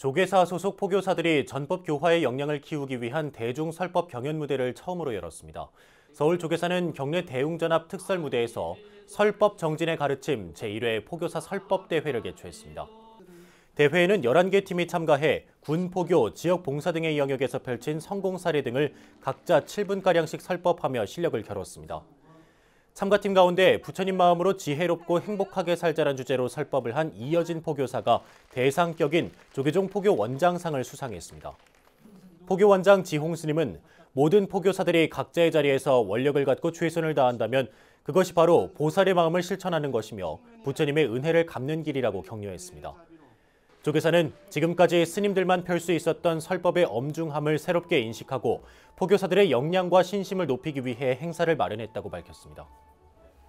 조계사 소속 포교사들이 전법 교화의 역량을 키우기 위한 대중 설법 경연 무대를 처음으로 열었습니다. 서울 조계사는 경례 대웅전합 특설 무대에서 설법 정진의 가르침 제1회 포교사 설법 대회를 개최했습니다. 대회에는 11개 팀이 참가해 군 포교, 지역 봉사 등의 영역에서 펼친 성공 사례 등을 각자 7분가량씩 설법하며 실력을 겨뤘습니다. 참가팀 가운데 부처님 마음으로 지혜롭고 행복하게 살자란 주제로 설법을 한 이여진 포교사가 대상격인 조계종 포교 원장상을 수상했습니다. 포교 원장 지홍 스님은 모든 포교사들이 각자의 자리에서 원력을 갖고 최선을 다한다면 그것이 바로 보살의 마음을 실천하는 것이며 부처님의 은혜를 갚는 길이라고 격려했습니다. 조계사는 지금까지 스님들만 펼 수 있었던 설법의 엄중함을 새롭게 인식하고 포교사들의 역량과 신심을 높이기 위해 행사를 마련했다고 밝혔습니다.